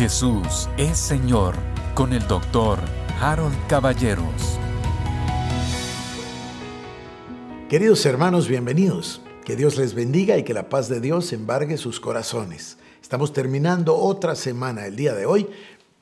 Jesús es Señor con el doctor Harold Caballeros. Queridos hermanos, bienvenidos. Que Dios les bendiga y que la paz de Dios embargue sus corazones. Estamos terminando otra semana el día de hoy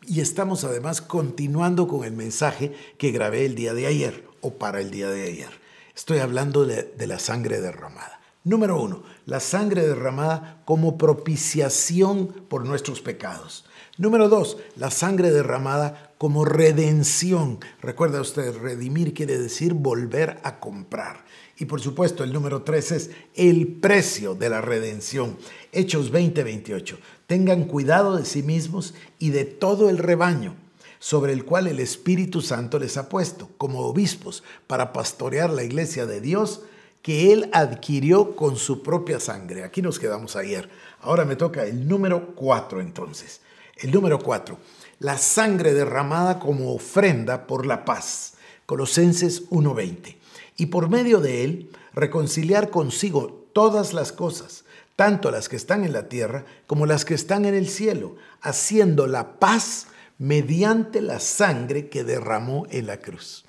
y estamos además continuando con el mensaje que grabé el día de ayer o para el día de ayer. Estoy hablando de, de la sangre derramada. Número uno, la sangre derramada como propiciación por nuestros pecados. Número dos, la sangre derramada como redención. Recuerda usted, redimir quiere decir volver a comprar. Y por supuesto, el número tres es el precio de la redención. Hechos 20, 28. Tengan cuidado de sí mismos y de todo el rebaño sobre el cual el Espíritu Santo les ha puesto como obispos para pastorear la iglesia de Dios que él adquirió con su propia sangre. Aquí nos quedamos ayer. Ahora me toca el número cuatro entonces. El número 4, la sangre derramada como ofrenda por la paz. Colosenses 1.20. Y por medio de él, reconciliar consigo todas las cosas, tanto las que están en la tierra como las que están en el cielo, haciendo la paz mediante la sangre que derramó en la cruz.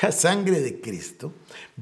La sangre de Cristo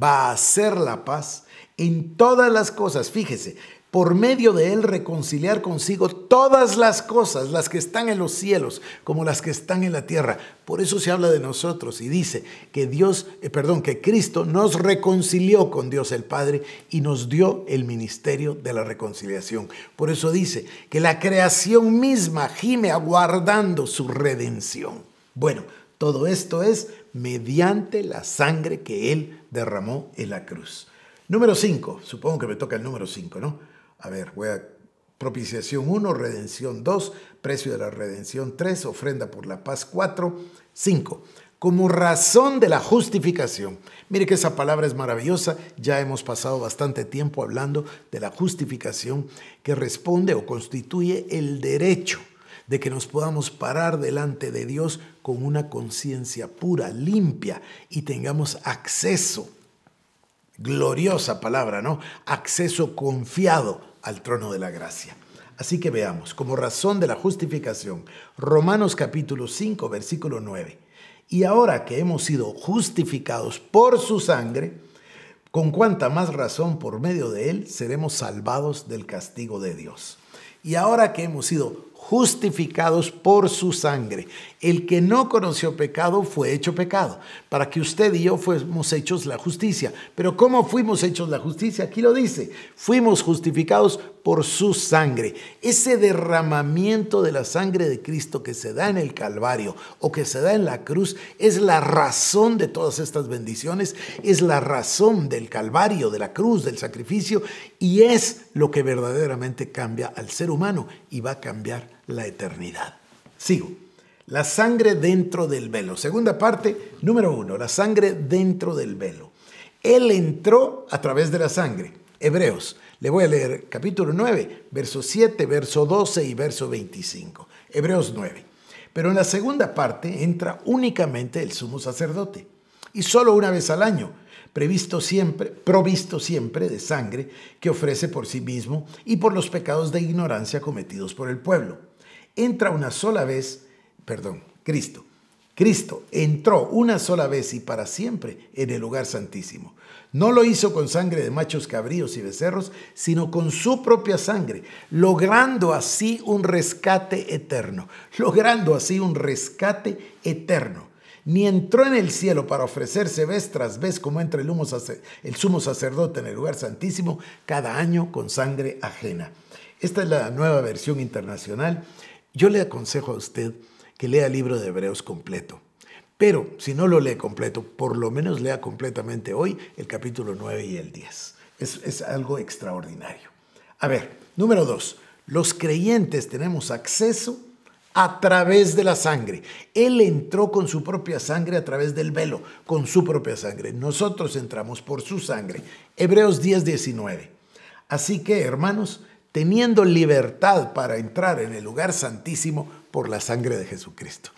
va a hacer la paz en todas las cosas. Fíjese, por medio de él reconciliar consigo todas las cosas, las que están en los cielos, como las que están en la tierra. Por eso se habla de nosotros y dice que Dios, eh, perdón, que Cristo nos reconcilió con Dios el Padre y nos dio el ministerio de la reconciliación. Por eso dice que la creación misma gime aguardando su redención. Bueno, todo esto es mediante la sangre que él derramó en la cruz. Número 5, supongo que me toca el número 5, ¿no? A ver, voy a propiciación 1, redención 2, precio de la redención 3, ofrenda por la paz 4, 5. Como razón de la justificación. Mire que esa palabra es maravillosa, ya hemos pasado bastante tiempo hablando de la justificación que responde o constituye el derecho de que nos podamos parar delante de Dios con una conciencia pura, limpia y tengamos acceso, gloriosa palabra, ¿no? Acceso confiado al trono de la gracia. Así que veamos, como razón de la justificación, Romanos capítulo 5, versículo 9. Y ahora que hemos sido justificados por su sangre, con cuánta más razón por medio de él seremos salvados del castigo de Dios. Y ahora que hemos sido justificados por su sangre. El que no conoció pecado fue hecho pecado, para que usted y yo fuimos hechos la justicia. Pero ¿cómo fuimos hechos la justicia? Aquí lo dice, fuimos justificados por su sangre. Ese derramamiento de la sangre de Cristo que se da en el Calvario o que se da en la cruz es la razón de todas estas bendiciones, es la razón del Calvario, de la cruz, del sacrificio y es lo que verdaderamente cambia al ser humano y va a cambiar la eternidad. Sigo. La sangre dentro del velo. Segunda parte, número uno, la sangre dentro del velo. Él entró a través de la sangre. Hebreos, le voy a leer capítulo 9, verso 7, verso 12 y verso 25. Hebreos 9. Pero en la segunda parte entra únicamente el sumo sacerdote. Y solo una vez al año, previsto siempre, provisto siempre de sangre que ofrece por sí mismo y por los pecados de ignorancia cometidos por el pueblo. Entra una sola vez perdón, Cristo. Cristo entró una sola vez y para siempre en el lugar santísimo. No lo hizo con sangre de machos cabríos y becerros, sino con su propia sangre, logrando así un rescate eterno, logrando así un rescate eterno. Ni entró en el cielo para ofrecerse vez tras vez como entra el, el sumo sacerdote en el lugar santísimo cada año con sangre ajena. Esta es la nueva versión internacional. Yo le aconsejo a usted que lea el libro de Hebreos completo. Pero si no lo lee completo, por lo menos lea completamente hoy el capítulo 9 y el 10. Es, algo extraordinario. A ver, número dos, los creyentes tenemos acceso a través de la sangre. Él entró con su propia sangre a través del velo, con su propia sangre. Nosotros entramos por su sangre. Hebreos 10, 19. Así que, hermanos, teniendo libertad para entrar en el lugar santísimo por la sangre de Jesucristo.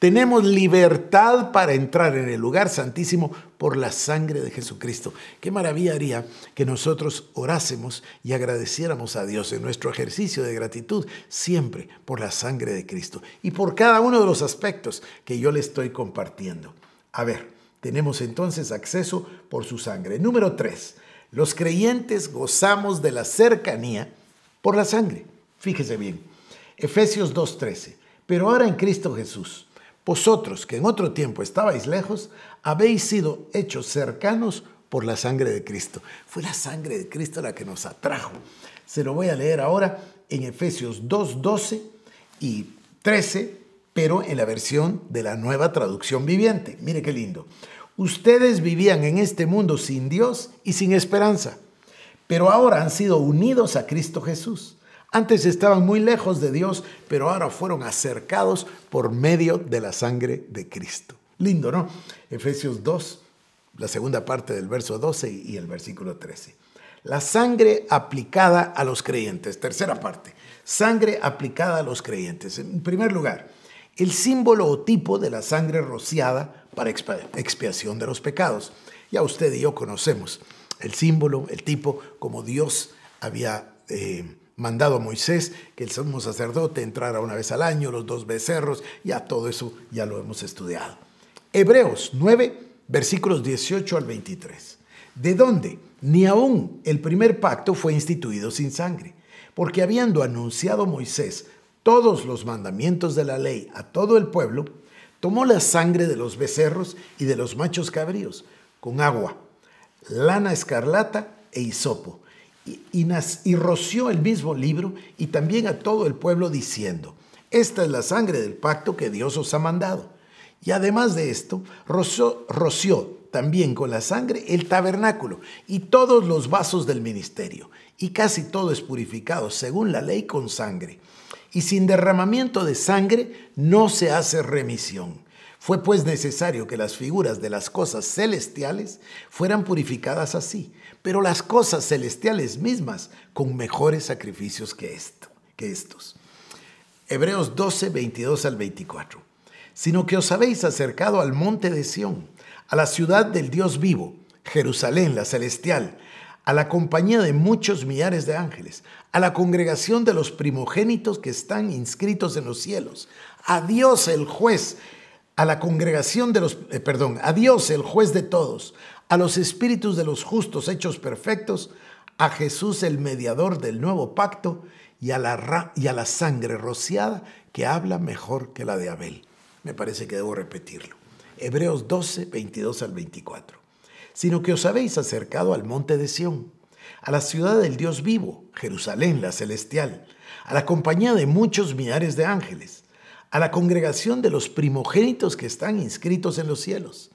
Tenemos libertad para entrar en el lugar santísimo por la sangre de Jesucristo. Qué maravilla haría que nosotros orásemos y agradeciéramos a Dios en nuestro ejercicio de gratitud siempre por la sangre de Cristo y por cada uno de los aspectos que yo le estoy compartiendo. A ver, tenemos entonces acceso por su sangre. Número tres. Los creyentes gozamos de la cercanía por la sangre. Fíjese bien. Efesios 2.13. Pero ahora en Cristo Jesús, vosotros que en otro tiempo estabais lejos, habéis sido hechos cercanos por la sangre de Cristo. Fue la sangre de Cristo la que nos atrajo. Se lo voy a leer ahora en Efesios 2, 12 y 13, pero en la versión de la nueva traducción viviente. Mire qué lindo. Ustedes vivían en este mundo sin Dios y sin esperanza, pero ahora han sido unidos a Cristo Jesús. Antes estaban muy lejos de Dios, pero ahora fueron acercados por medio de la sangre de Cristo. Lindo, ¿no? Efesios 2, la segunda parte del verso 12 y el versículo 13. La sangre aplicada a los creyentes. Tercera parte. Sangre aplicada a los creyentes. En primer lugar, el símbolo o tipo de la sangre rociada para expiación de los pecados. Ya usted y yo conocemos el símbolo, el tipo, como Dios había eh, mandado a Moisés que el sumo sacerdote entrara una vez al año, los dos becerros, ya todo eso ya lo hemos estudiado. Hebreos 9, versículos 18 al 23. ¿De dónde? Ni aún el primer pacto fue instituido sin sangre, porque habiendo anunciado Moisés todos los mandamientos de la ley a todo el pueblo, tomó la sangre de los becerros y de los machos cabríos, con agua, lana escarlata e hisopo, y, roció el mismo libro y también a todo el pueblo diciendo, esta es la sangre del pacto que Dios os ha mandado. Y además de esto, roció, roció también con la sangre el tabernáculo y todos los vasos del ministerio, y casi todo es purificado según la ley con sangre. Y sin derramamiento de sangre no se hace remisión. Fue pues necesario que las figuras de las cosas celestiales fueran purificadas así, pero las cosas celestiales mismas con mejores sacrificios que, esto, que estos. Hebreos 12, 22 al 24. Sino que os habéis acercado al monte de Sión, a la ciudad del Dios vivo, Jerusalén la celestial, a la compañía de muchos millares de ángeles, a la congregación de los primogénitos que están inscritos en los cielos, a Dios el juez a la congregación de los, eh, perdón, a Dios el juez de todos, a los espíritus de los justos hechos perfectos, a Jesús el mediador del nuevo pacto y a la, y a la sangre rociada que habla mejor que la de Abel. Me parece que debo repetirlo. Hebreos 12, 22 al 24. Sino que os habéis acercado al monte de Sión, a la ciudad del Dios vivo, Jerusalén la celestial, a la compañía de muchos millares de ángeles a la congregación de los primogénitos que están inscritos en los cielos,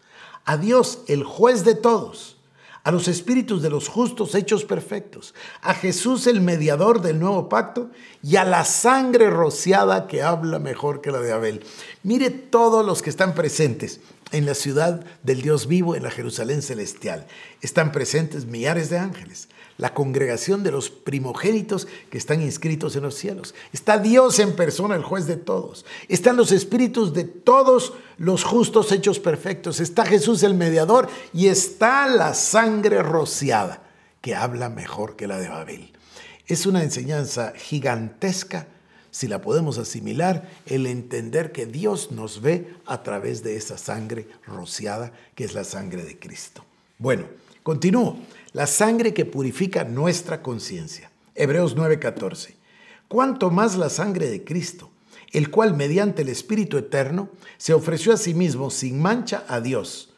a Dios, el juez de todos, a los espíritus de los justos hechos perfectos, a Jesús el mediador del nuevo pacto y a la sangre rociada que habla mejor que la de Abel. Mire todos los que están presentes en la ciudad del Dios vivo, en la Jerusalén celestial. Están presentes millares de ángeles, la congregación de los primogénitos que están inscritos en los cielos. Está Dios en persona, el juez de todos. Están los espíritus de todos los justos hechos perfectos. Está Jesús el mediador y está la sangre rociada, que habla mejor que la de Babel. Es una enseñanza gigantesca si la podemos asimilar, el entender que Dios nos ve a través de esa sangre rociada que es la sangre de Cristo. Bueno, continúo. La sangre que purifica nuestra conciencia. Hebreos 9:14. Cuanto más la sangre de Cristo, el cual mediante el Espíritu Eterno se ofreció a sí mismo sin mancha a Dios.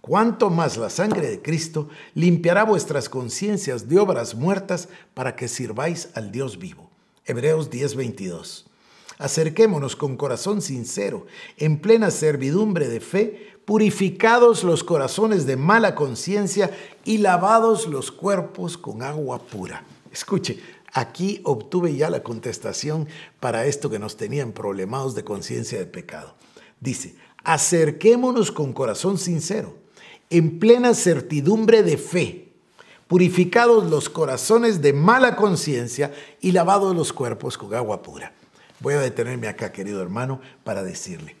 Cuanto más la sangre de Cristo limpiará vuestras conciencias de obras muertas para que sirváis al Dios vivo. Hebreos 10:22. Acerquémonos con corazón sincero, en plena servidumbre de fe, purificados los corazones de mala conciencia y lavados los cuerpos con agua pura. Escuche, aquí obtuve ya la contestación para esto que nos tenían problemados de conciencia de pecado. Dice, acerquémonos con corazón sincero, en plena certidumbre de fe, purificados los corazones de mala conciencia y lavados los cuerpos con agua pura. Voy a detenerme acá, querido hermano, para decirle,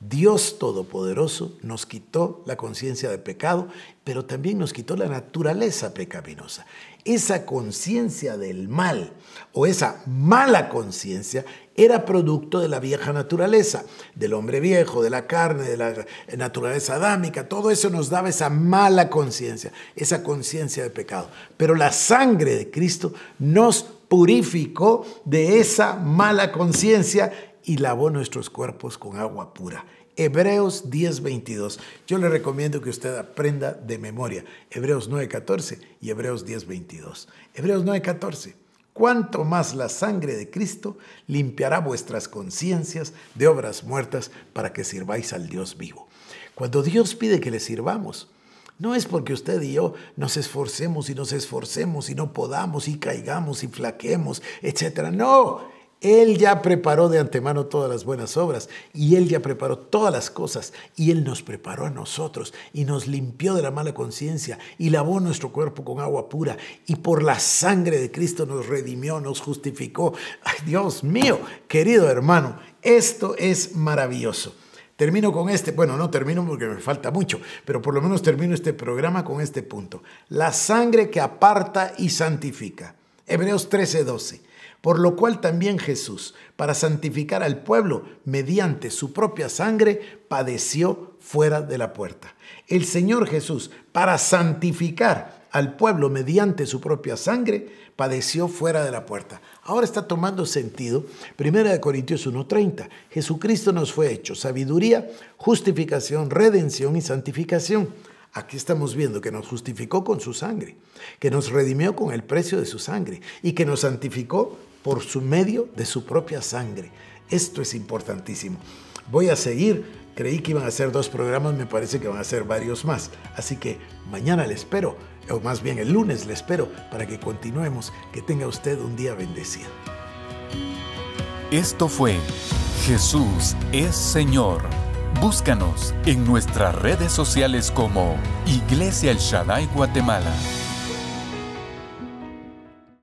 Dios Todopoderoso nos quitó la conciencia de pecado, pero también nos quitó la naturaleza pecaminosa. Esa conciencia del mal o esa mala conciencia era producto de la vieja naturaleza, del hombre viejo, de la carne, de la naturaleza adámica. Todo eso nos daba esa mala conciencia, esa conciencia de pecado. Pero la sangre de Cristo nos purificó de esa mala conciencia y lavó nuestros cuerpos con agua pura. Hebreos 10:22. Yo le recomiendo que usted aprenda de memoria Hebreos 9:14 y Hebreos 10:22. Hebreos 9:14. Cuanto más la sangre de Cristo limpiará vuestras conciencias de obras muertas para que sirváis al Dios vivo. Cuando Dios pide que le sirvamos, no es porque usted y yo nos esforcemos y nos esforcemos y no podamos y caigamos y flaquemos, etc. No, él ya preparó de antemano todas las buenas obras y Él ya preparó todas las cosas y Él nos preparó a nosotros y nos limpió de la mala conciencia y lavó nuestro cuerpo con agua pura y por la sangre de Cristo nos redimió, nos justificó. Ay, Dios mío, querido hermano, esto es maravilloso. Termino con este, bueno, no termino porque me falta mucho, pero por lo menos termino este programa con este punto. La sangre que aparta y santifica. Hebreos 13, por lo cual también Jesús, para santificar al pueblo mediante su propia sangre, padeció fuera de la puerta. El Señor Jesús, para santificar al pueblo mediante su propia sangre, padeció fuera de la puerta. Ahora está tomando sentido 1 Corintios 1.30. Jesucristo nos fue hecho sabiduría, justificación, redención y santificación. Aquí estamos viendo que nos justificó con su sangre, que nos redimió con el precio de su sangre y que nos santificó por su medio de su propia sangre. Esto es importantísimo. Voy a seguir. Creí que iban a ser dos programas, me parece que van a ser varios más. Así que mañana le espero, o más bien el lunes le espero, para que continuemos. Que tenga usted un día bendecido. Esto fue Jesús es Señor. Búscanos en nuestras redes sociales como Iglesia El Shaddai Guatemala.